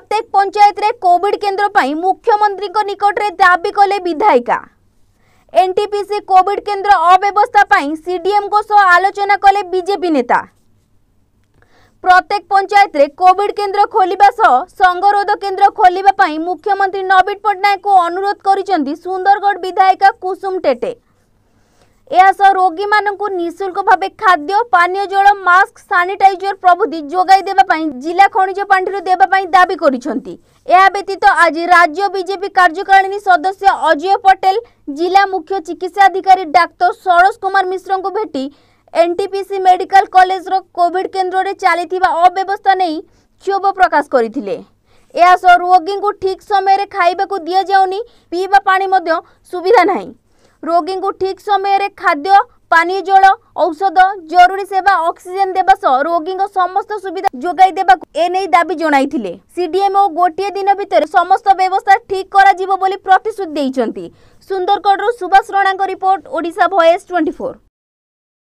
প্রত্যেক পঞ্চায়েতরে কোভিড কেন্দ্র পাই মুখ্যমন্ত্রীঙ্ক নিকটরে দাবি কলে বিধায়িকা এনটিপিসি কোভিড কেন্দ্র অব্যবস্থা পাই সিডিএমঙ্ক সহ আলোচনা কলে বিজেপি নেতা প্রত্যেক পঞ্চায়েতরে কোভিড কেন্দ্র খোলিবা সহ সংগরোধ কেন্দ্র খোলিবা পাই মুখ্যমন্ত্রী নবীন পট্টনায়কଙ୍କୁ ଅନୁରୋଧ କରିଛନ୍ତି ସୁନ୍ଦରଗଡ଼ ବିଧାୟିକା କୁସୁମ ଟେଟେ ଏହାସହ ରୋଗୀମାନଙ୍କୁ ନିଃଶୁଳ୍କ ଭାବେ ଖାଦ୍ୟ ପାନୀୟ ଜଳ ମାସ୍କ ସାନିଟାଇଜର ପ୍ରଭୃତି ଯୋଗାଇ ଦେବା ପାଇଁ ଜିଲ୍ଲା ଖଣିଜ ପାଣ୍ଠିରୁ ଦେବା ପାଇଁ ଦାବି କରିଛନ୍ତି ଏହା ବ୍ୟତୀତ ଆଜି ରାଜ୍ୟ ବିଜେପି କାର୍ଯ୍ୟକାରିଣୀ ସଦସ୍ୟ ଅଜୟ ପଟେଲ ଜିଲ୍ଲା ମୁଖ୍ୟ ଚିକିତ୍ସାଧିକାରୀ ଡାକ୍ତର ସରୋଜ କୁମାର ମିଶ୍ରଙ୍କୁ ଭେଟି ଏନ୍ଟିପିସି ମେଡିକାଲ କଲେଜର କୋଭିଡ କେନ୍ଦ୍ରରେ ଚାଲିଥିବା ଅବ୍ୟବସ୍ଥା ନେଇ କ୍ଷୋଭ ପ୍ରକାଶ କରିଥିଲେ ଏହାସହ ରୋଗୀଙ୍କୁ ଠିକ୍ ସମୟରେ ଖାଇବାକୁ ଦିଆଯାଉନି ପିଇବା ପାଣି ମଧ୍ୟ ସୁବିଧା ନାହିଁ ରୋଗୀଙ୍କୁ ଠିକ୍ ସମୟରେ ଖାଦ୍ୟ ପାନୀୟ ଜଳ ଔଷଧ ଜରୁରୀ ସେବା ଅକ୍ସିଜେନ୍ ଦେବା ସହ ରୋଗୀଙ୍କ ସମସ୍ତ ସୁବିଧା ଯୋଗାଇ ଦେବାକୁ ଏନେଇ ଦାବି ଜଣାଇଥିଲେ ସିଡିଏମ୍ଓ ଗୋଟିଏ ଦିନ ଭିତରେ ସମସ୍ତ ବ୍ୟବସ୍ଥା ଠିକ୍ କରାଯିବ ବୋଲି ପ୍ରତିଶ୍ରୁତି ଦେଇଛନ୍ତି ସୁନ୍ଦରଗଡ଼ରୁ ସୁବାସ ରଣାଙ୍କ report Odisha voice twenty four